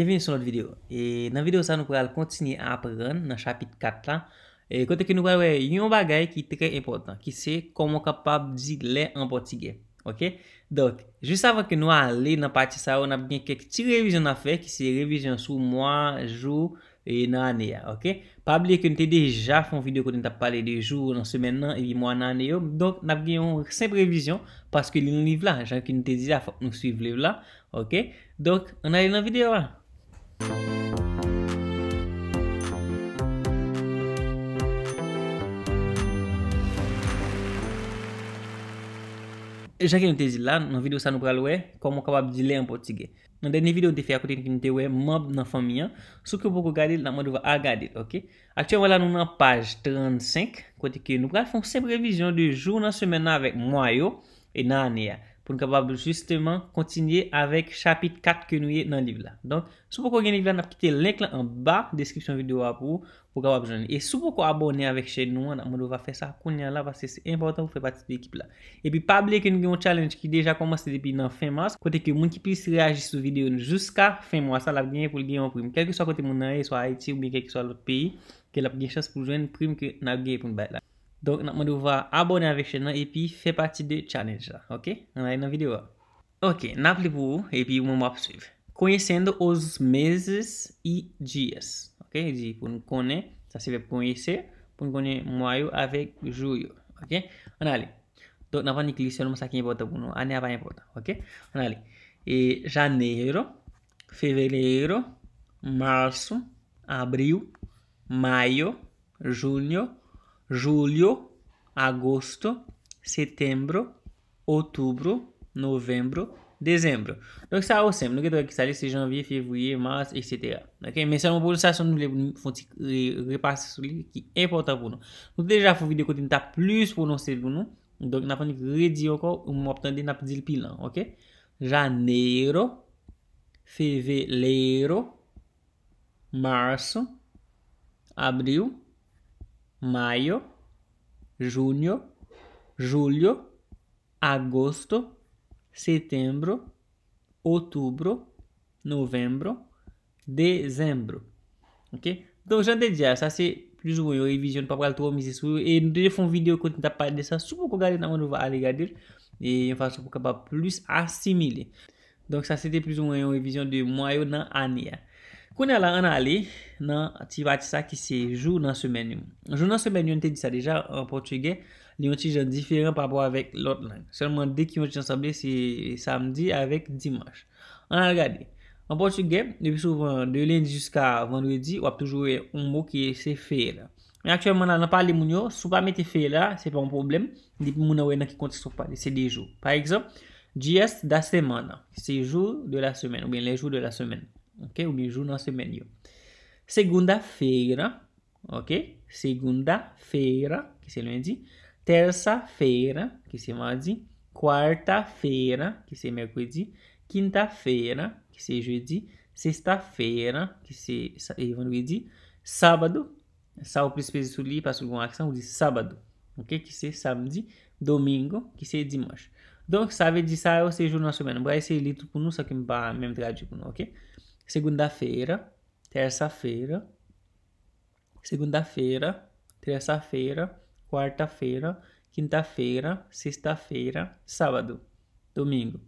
Bienvenue sur notre vidéo, et dans la vidéo ça nous allons continuer à apprendre dans le chapitre 4 là Et quand est-ce que nous voyons, il y a un bagay qui est très important Qui c'est comment on peut dire les importigues, ok? Donc, juste avant que nous allions dans la partie ça, on a bien quelques petites révisions à faire Qui c'est les révisions sur mois, jours et années, ok? Pas à oublier que nous t'ai déjà fait une vidéo où nous t'avons parlé de jours, de semaines et de mois en année Donc, nous avions une simple révision, parce que nous l'avons livré, j'avais dit que nous l'avions suivi, ok? Donc, on a eu la vidéo là E 🎵🎵🎵 Eja ki nou te zila, nou video sa nou pral we, kon mou kabab dile an potige. Nou deni video te fe akote ki nou te we, mob nan fami an, sou ki ou pou kou gade, nan mou deva agade. Aktiyan wala nou nan page 35, kote ki nou pral, fon se previzyon de jounan semen nan vek mwayo e nan aneya. pou nou kabab justement kontinye avèk chapit 4 ke nou ye nan liv la. Don, sou pou kon gen liv la, nan ap kite link la an ba, deskripsyon videyo apou, pou kabab jwenni. E sou pou kon abonè avèk chen nou, nan amon nou va fè sa kon nyan la, vase se importan pou fè pati pe ekip la. E pi pa blè ke nou gen yon challenge ki deja komanse depi nan fin mas, kote ke moun ki pise reajis sou videyo nou jouska fin mas, sa la ap genye pou gen yon prim. Kèlke swa kote moun nan e, swa Haiti ou bie kèlke swa l'ot peyi, ke la ap gen yon chans pou jwenn prim ke nan gen yon prim la. Donk nan mwende wwa abonè avè chè nan epi fè pati de chanèj la, ok? Nan alè nan vide wè. Ok, nan ap li pou epi mwè mwè ap suyve. Kwenyè sèndo os mèzès i djiès, ok? Di poun konè, sa se ve poun kwenyè sè, poun konè mwayo avèk juyo, ok? Nan alè. Donk nan wè ni klisyon mwè sa ki nye bota pou nou, anè apay nye bota, ok? Nan alè. E janèro, fevelèro, mwè mwè mwè mwè mwè mwè mwè mwè mwè mwè mwè mwè mwè mwè m Joulyo, agosto, setembro, otubro, novembro, dezembro. Donc sa ou sem. Nou gè tou gè ki sa li se janvye, fevye, mars, etc. Mè sa nou pou lè sa son nou lè pou lè repase sou li ki epota pou nou. Nou deja foun vide kote nou ta plus pou lè se bon nou. Donc napan li gè di yo kò ou mè optande nap di l'pil nan. Janero, feveleiro, mars, abriyo. Mayo, jounyo, joulyo, agosto, setembro, otubro, novembro, dezembro. Ok, donk jan de dja, sa se plis mwen yo revizyon papal to ou mizi sou. E nou dje fon videyo konten ta paye de sa sou pou kou gade nan moun nou va ale gade. E yon fase pou kaba plus asimile. Donk sa se de plis mwen yo revizyon de mayo nan anya. Kounè la an a li nan ti batisa ki se joun nan semen yon. Joun nan semen yon te di sa deja an Portugè, li yon ti jan diferent pa bo avèk lòt lan. Sèlman dek yon ti ansabè se samdi avèk dimaj. An a regade, an Portugè, depi souvan de lindi jusqu'a vendredi, wap toujou e onbo ki se feye la. E aktyèman an a pali moun yo, sou pa meti feye la, se pa yon problem, depi moun an wè nan ki konti sou pa, se de joun. Par ekzop, di est da seman nan, se joun de la semen, ou ben le joun de la semen. ok? O biju não se menu. Segunda-feira, ok? Segunda-feira, que se lundi. Terça-feira, que se mardi. Quarta-feira, que se mercredi. Quinta-feira, que se jeudi. Sexta-feira, que se vendredi. Sábado, ça au plus spécifique parce qu'on accent on dit sábado, ok? Que se samedi. Domingo, que se é dimanche. Então, Donc, sabe veut dire ça, c'est jour dans la Vai ser lido por nós lire tout pour nous, ça qui me ok? segunda-feira, terça-feira, segunda-feira, terça-feira, quarta-feira, quinta-feira, sexta-feira, sábado, domingo.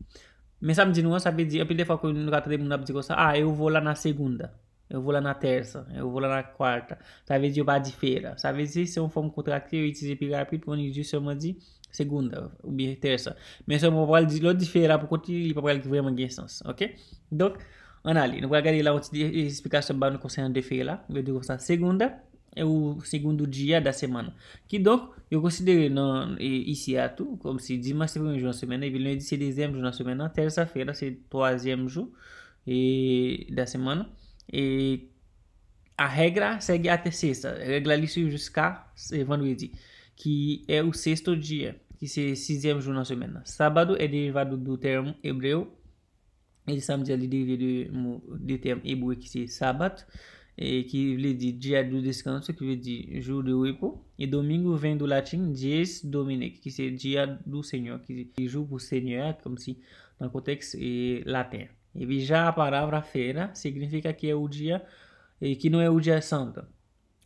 Me sabe de novo, sabe de. Eu pedi para no gato de mundo para ah, eu vou lá na segunda. Eu vou lá na terça, eu vou lá na quarta, talvez eu vá de feira. Talvez se eu for um contrato, eu te pegar para o dia chama de segunda ou terça. Mas eu vou de lá de feira para continuar para que venha uma ok? Então, anali. Nu care l-au explicat să banul consenă de feila, vedeți que asta segunda, é o segundo dia da semana. Que donc, eu considero não, esse ato, como se diz, mas segundo um na semana, e ele não disse dezembro na semana, terça-feira, se troisième jour e, da semana. E a regra segue até sexta, a regra ali jusqu'à vendredi, que é o sexto dia, que se fizemos na semana. Sábado é derivado do termo hebreu et samedi il dérivé de, de terme hébreu qui c'est sabbat et qui veut dire dia do descanso qui veut dire jour de repos et domingo vient du latin dies dominic qui c'est dia du seigneur qui est jour pour seigneur é comme si dans le contexte latin e puis já a palavra feira significa que é o dia e que não é o dia santo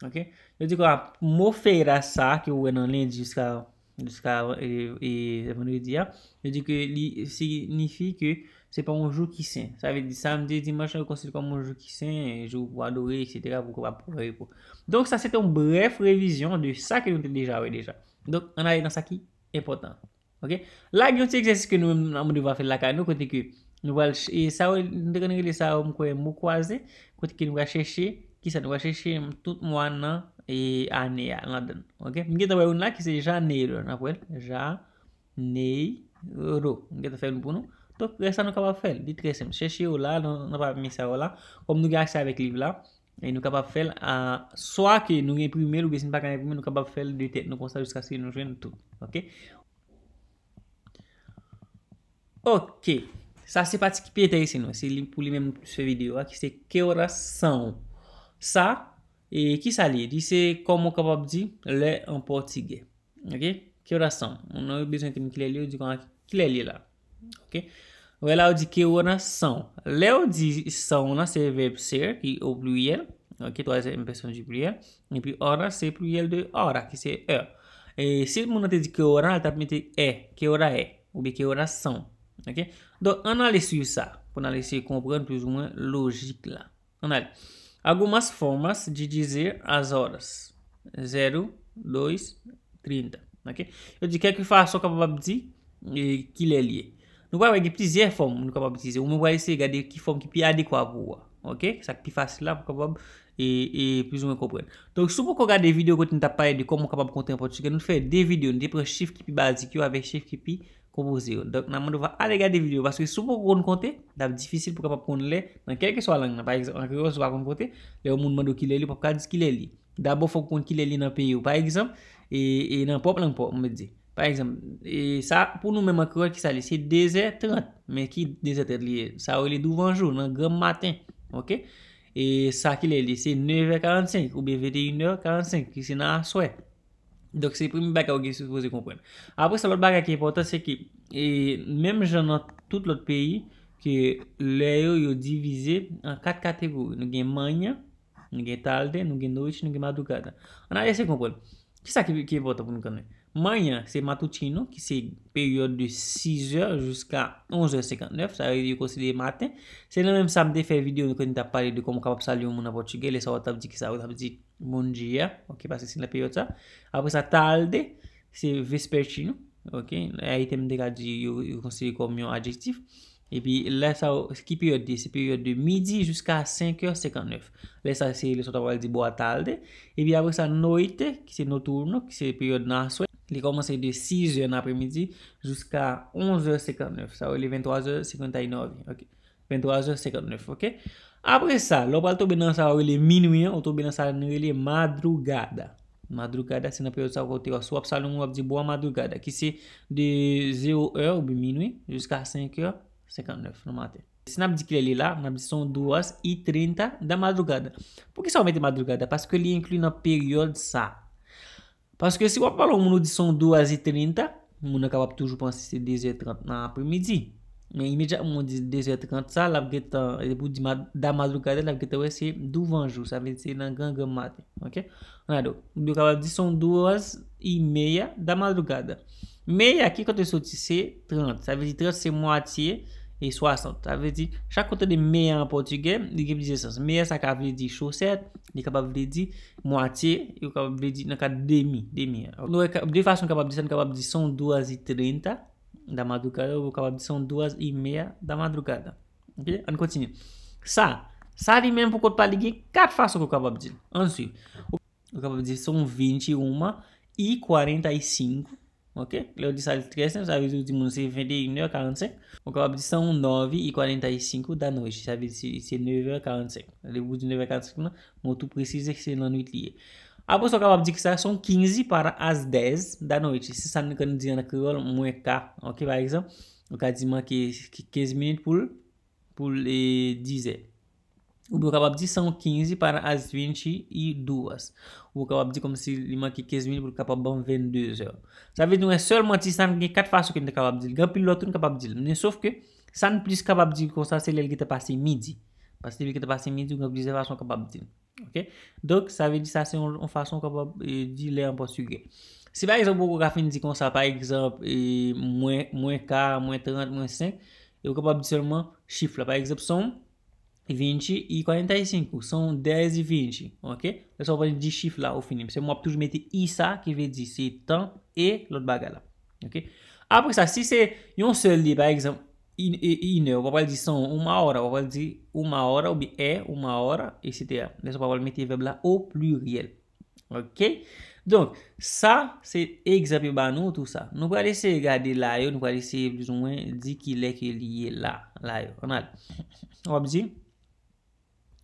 ok eu digo a ah, mofeira sa que o enan jusqu'à jusqu'à e, e, e, eu digo que significa que Se pa moun jou ki sen. Sa ve di samdi, di machan, kon se pa moun jou ki sen. Jou pou adore, etc. Pou kwa pou lare pou. Donk sa se ton bref revizyon de sa ke nou te dejawe deja. Donk, an ale nan sa ki, epotan. Ok? La genote exersis ke nou amou deva fe laka nou. Kote ke nou valche. E sa ou, nou dekanele sa ou mou kwe mou kwa ze. Kote ke nou valcheche. Kisa nou valcheche mou tout mou anan. E ane a lan den. Ok? Mwen genote avwe ou nan ki se janayro. Nan pou el. Janayro. Mwen genote avwe ou pou nou. To, desa nou kapap fel. Ditre sem. Cheche ou la, nou pa misa ou la. Om nou gen akse avek liv la. E nou kapap fel. Soa ke nou gen primer, ou besen pa gen primer, nou kapap fel dete. Nou konsa jiska se nou jwen tout. Ok? Ok. Sa se patik pete ese nou. Se li pou li mem se vide ou a. Ki se ke orasan. Sa. E ki sa li? Di se komo kapap di? Le an portige. Ok? Ke orasan? Nou yo besen teme ki le li ou di kon a ki le li la. Ok? Ok? Ela odikeona são. Leo di são na se verb ser, que o pluiel, Ok, tu és em pessoa de pluiel, e puis ora se pluiel de ora, que se é. E se não te diz que ora, ela também é, que ora é, ou que ora são. Ok? Então, analise isso, para analisar compreender mais ou menos lógica lá. Analise. Algumas formas de dizer as horas. 0, 2, 30. Ok? Eu digo que é que faço capaz de dizer eh, que ele é ali. Nou woy woy ki ptizeye form nou kapap ptizeye. Ou mwen woy ese gade ki form ki pi adekwav woy. Ok? Sa ki pi fasil la pou kapap e, e pizoun woy kopren. Donk sou pou kon gade videyo kote nou tapaye de komon kapap konten apot chike. Nou fè de videyo. Nou depre chif ki pi balzik yo ave chif ki pi komo zero. Donk nan mwen woy alè gade videyo. Baske sou pou kon konten, dap difisil pou kapap konten lè nan kelke swa lang nan. Par exemple, anke yo sou woy kon konten. Yo mwen woy mando ki lè li pou kapap konten ki lè li. Dap bo fok konten ki lè li nan pe Par ekzeme, e sa pou nou menman kreol ki sa lise deser 30, men ki deser 30 liye, sa ou li douvan joun, nan gom maten, ok? E sa ki li lise 9h45 ou bi 21h45 ki se nan aswe. Dok se primi baga ou gen se pwese kompren. Apre sa lot baga ki e potan se ki, e menm jenot tout lot peyi ki le yo yo divize an 4 katebou. Nou gen manye, nou gen talde, nou gen noj, nou gen madoukata. An a yese kompren. Ki sa ki e potan pou nou kane? Manyan, se matoutino, ki se periode de 6h jouska 11h59, sa yon konside maten. Se nan mèm samde fè videon kwen di ta pale de komo kapap sa li yon moun apotjige, le sa wot ap di ki sa wot ap di moun di ya, ok, pase sin la periode sa. Apre sa talde, se vespertino, ok, a item de gadi yon konside kom yon adjektif. E pi, le sa, ki periode di, se periode de midi jouska 5h59. Le sa, se le sa wot ap di bo a talde. E pi, apre sa noite, ki se noturno, ki se periode nan swet. li komanse de 6 jan apre midi jouska 11.59 sa ou li 23.59 23.59, ok? apre sa, lopal tobe nan sa ou li minuyen ou tobe nan sa nou li madrugada madrugada, se nan peryode sa wote swap sa loun wap di boa madrugada ki se de 0 an ou bi minuyen jouska 5.59 se nan ap di ki li la nan ap di son 2.30 da madrugada pouke sa wap di madrugada? paske li inkluy nan peryode sa Paske se wap palo moun nou di son 2.30, moun akabab toujou panse se 10.30 nan apri midi. Men imedya moun di 10.30 sa, la vgetan, e pou di da madrugade, la vgetan wese 12 anjou, sa vete se nan ganga mat. Ok? Anadou, moun nou akabab di son 2.30 da madrugade. Mey akik kante sou ti se 30, sa vete se 30 se mwatiye. e 60. Ta ve di, chak kote de me an portugè, li gen plizye sens. Me sa ka vle di choset, li kapab vle di mwatiye, yo kapab vle di nan ka demi, demi. Nou e ka, de fasyon kapab di san, kapab di son 30 da madrugada, ou kapab di son 2 e meia da madrugada. Ok? An kontinye. Sa, sa li men pou kote pali gen, kat fasyon ko kapab di. Ansi, yo kapab di son 21 e 45 Ok, le ou di salit 300 aviz ou di moun se vede 9.45. Ou kabab di san 9.45 da nouj. Sa viz si 9.45. Le ou di 9.45 moun tou precize ki se nan wik liye. Apo sa kabab di ki sa san 15 para as 10 da nouj. Si san nan kan di jan akol mwen ka. Ok, par exemple. Ou ka di man ki 15 minute pou le 10.00. Ou pou kapab di 115 par an as 20 yi 2. Ou pou kapab di kom se li man ki 15 min pou kapab ban 22 jor. Sa ve di wè e sol mati san gen 4 fasyon ke li te kapab di. Gan pil loton kapab di. Ne sof ke san plis kapab di kon sa se lèl ki te pase midi. Pase li li ki te pase midi ou nan glise fasyon kapab di. Ok. Dok sa ve di sa se yon fasyon kapab e, di lèl an potugè. Si wè exemple pou wè grafin di kon sa. Par exemple, mwen kar, mwen 30, mwen 5. Ou kapab di solman chifle. Par exemple, son. Vinti yi kwantay sin ku. Son dez yi vinti. Ok. Deso wap wale di chif la ou finim. Se mwap touj meti i sa ki ve di si tan e lot baga la. Ok. Apo sa si se yon sel li. Par exemple. I ne. Wap wale di son ou ma ora. Wap wale di ou ma ora ou bi e ou ma ora. Etc. Deso wap wale meti veb la ou pluriel. Ok. Donk. Sa se ekzapi banou tout sa. Nou wale se gade la yo. Nou wale se blizounen di ki lek liye la. La yo. Wap di si.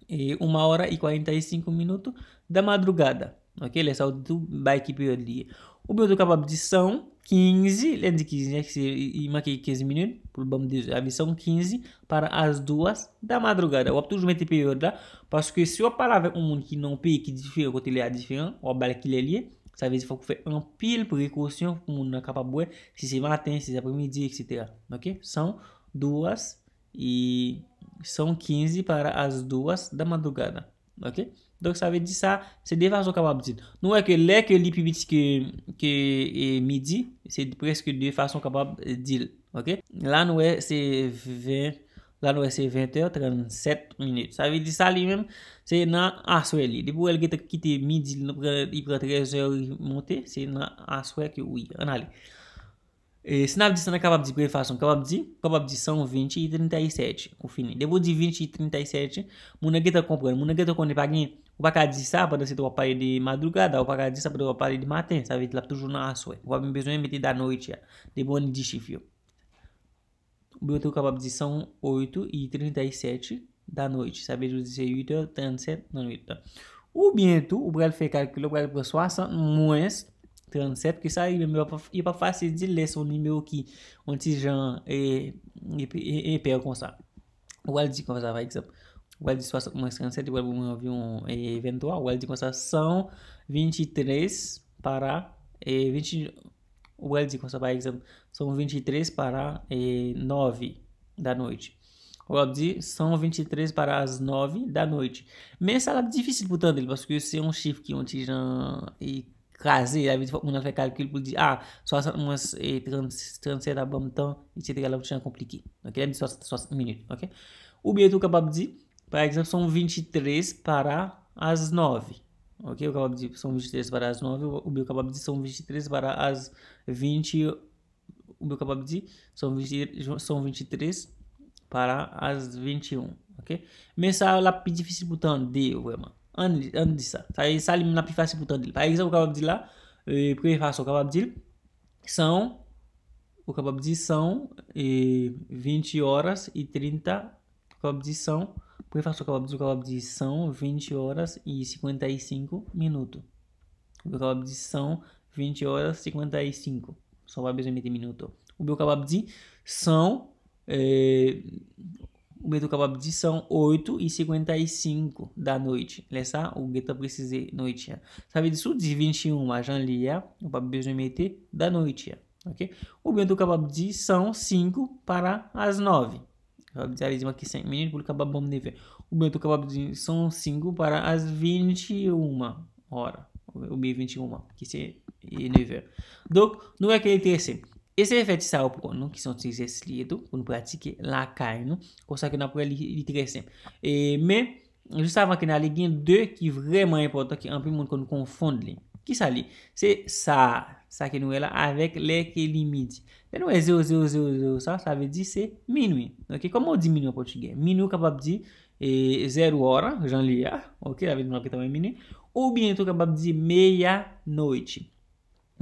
e eh, uma hora e 45 minutos da madrugada. Ok? Ele é saiu do bike período. O meu capaz de são 15, é de 15, né? E mais 15 minutos, vamos dizer, a visão 15 para as duas da madrugada. O apto de período, parce porque se eu parar com um mundo que não paye, que difere, que ele é diferente, o bike que ele é ça veut dire qu'il faut faire un pile précaution para nous capable si se se matem, se se midi etc. Ok? São duas Y son 15 para az do as da madogada. Ok. Donk sa ve di sa. Se de fason kabab dil. Nou e ke lek li pibiti ke midi. Se preske de fason kabab dil. Ok. Lan we se 20. Lan we se 20.37. Sa ve di sa li men. Se nan aswe li. Depo el gete kite midi. Y pre 13 ori monte. Se nan aswe ki ou yi. An ale. E Senap di san akabab di prefasyon, akabab di, akabab di san 20.37, kou fini. Debo di 20.37, mounen ge ta kompran, mounen ge ta konen pagin, wakad di sa, wadan se to wapay de madrugada, wakad di sa, wadan se to wapay de maten, sa vet la pto jounan aswe, wapen bezwen meti da noyte ya, debo an di chifyo. Mounen to akabab di san 8.37 da noyte, sa vet yo di se 8.37 da noyte. Ou bientou, wabal fe kalkylo, wabal pre swasa, mounen se, transept ke sa e pa fase di le son nimeyo ki an ti jan e per kon sa. Wal di kon sa va eksep. Wal di 60 mwen 37 wal mwen avyon e 23. Wal di kon sa 123 para e 20 wal di kon sa va eksep. Son 23 para e 9 da noite. Wal di son 23 para as 9 da noite. Men sa la difícil pou tan del paske se yon chif ki an ti jan e craze, avit fòk moun an fè kalkul pou di, ah, 60 mons e 37 abom tan, etc. la pou chan komplike. Ok, lèm di 60 minute, ok? Ou bie tou kapab di, par exemple, son 23 para as 9. Ok, ou kapab di son 23 para as 9, ou bie kapab di son 23 para as 20, ou bie kapab di son 23, son 23 para as 21, ok? Men sa la pi para pou tan de, wèman an, an di sa. Sa, sa li m napi fasi pou tan dil. Par exemple, ou kapab di la, e, prefasyon ou kapab dil, são, ou kapab di são e, 20 horas e 30, ou kapab di são, prefasyon ou kapab di, ou kapab di são 20 horas e 55 minuto. Ou kapab di são 20 horas e 55. Só vai bezwen meti minuto. Ou kapab di são... e, o medo acabou de são 8 e 55 da noite. Laissa, o Beto precisa noite. sabe disso? de 21 a janvier, o papo besoin meter da noite. Ok? O medo acabou de são 5 para as 9. Eu vou dizer aqui 100 minutos, porque acabou bom de ver. O medo acabou de são 5 para as 21 horas. O B21, que c'est 9 Então, não é aquele terceiro. E se ve feti sa ou pou kon nou ki son ti zes li etou pou nou pratike lakay nou. Kwa sa ke nou apwe li li tre semp. E, men, jous sa avan ke nou ale gen de ki vreman impotant ki anpe moun kon nou konfond li. Ki sa li? Se sa, sa ke nou e la avek le ke li midi. Se nou e 0, 0, 0, 0, 0 sa, sa ave di se minwi. Ok, komon di minwi w apotjige? Minwi kapap di e, zer ou ora, jan li ya. Ok, la ven moun apke tama minwi. Ou bine tou kapap di meya nou iti.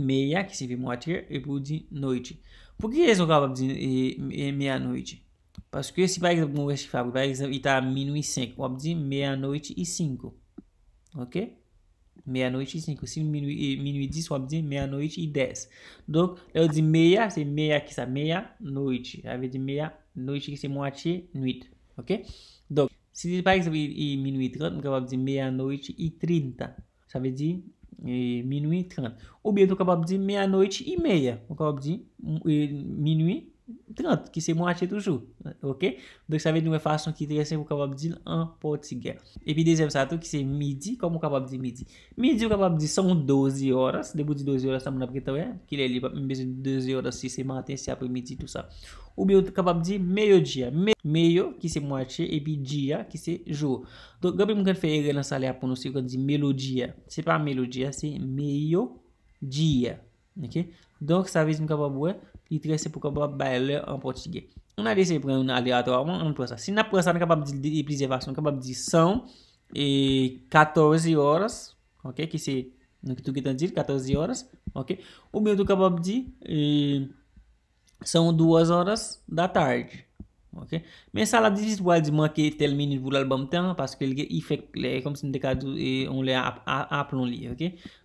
meia, que moitié, e noite. Por que eles dizer meia-noite? porque que si par exemple, mon reste par exemple, il à minuit 5, on va dire meia-noite e 5. Ok? Meia-noite e 5. Si minuit, minuit 10, on va meia-noite e 10. então eu digo meia, c'est meia que está Meia-noite. Ça veut dire meia-noite que se moitié noite Ok? então se par exemple, e il minuit 30, on meia-noite e 30. Ça veut dire E, Minuitan Ou biye tou kabab di meyanoit I meya Minuit Trant, ki se mwache toujou, ok? Don sa vez nou e fason ki te gase mw ka wap di an potige Epi dezem sa tou ki se midi, kom mw ka wap di midi Midi mw ka wap di son 12 oras Depo di 12 oras sa moun apke tawe Kile li pa mbeze 12 oras si se maten, si apwe midi tou sa O miw ka wap di meyo diya Meyo ki se mwache epi diya ki se jou Don gabi mwen kan fe ege lan sa le apon Non se yo kan di melodia Se pa melodia, se meyo diya Don sa vez mw ka wap bwe li tre é é é se pou ka ba bay lè an portigè. An a dese pren an aleatoarman, an pren sa. Si nan pren sa, nan kapab di plizevasyon, kapab di 100 e 14 horas, ok, ki se, nan ki tou ki di, 14 horas, ok, ou ben tou kapab di e, 102 horas da tarde, Mè sa la difis wè di mwen ke telmeni voulal bomten, paske lge ifek le kom sin dekadou e on le aplon li, ok?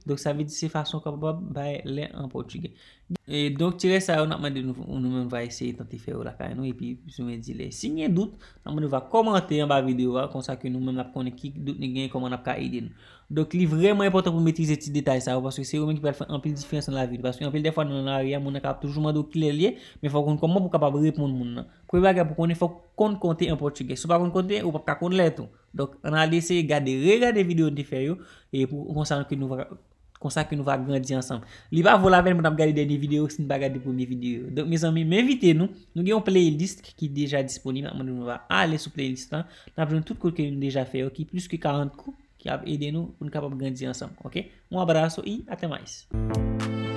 Dok sa vide se fasyon kwa mwen baye le an Portugè. E donk tire sa yo nan mwen de nou mwen va eseye tante fe ou la kaj nou, e pi sou mwen di le. Si nye dout, nan mwen nou va komante yon ba video wa, konsa ke nou mwen la pkone ki dout ni genye koman ap ka ide nou. Donk li vremen important pou metize tit detay sa. Ou paswè se yon men ki pe ap fè anpil disfans an la vide. Paswè anpil defan nou nan a riyan moun akap toujouman do kile liye. Men fò kon kon moun pou kapab repond moun nan. Kou e baga pou kon e fò kon konte yon portuge. Sou pa kon konte ou pa pa kon leton. Donk an a lese gade regade videyo di fè yo. E pou konsan ki nou va grandi ansam. Li pa vola ven moun ap gade derde videyo si nou baga de pomi videyo. Donk mè zanmi mè evite nou. Nou gen yon playlist ki deja disponi. Mè mè nou va ale sou playlist lan. N que आप ईद उनका आप गंजियाँ सम okay um abraço e até mais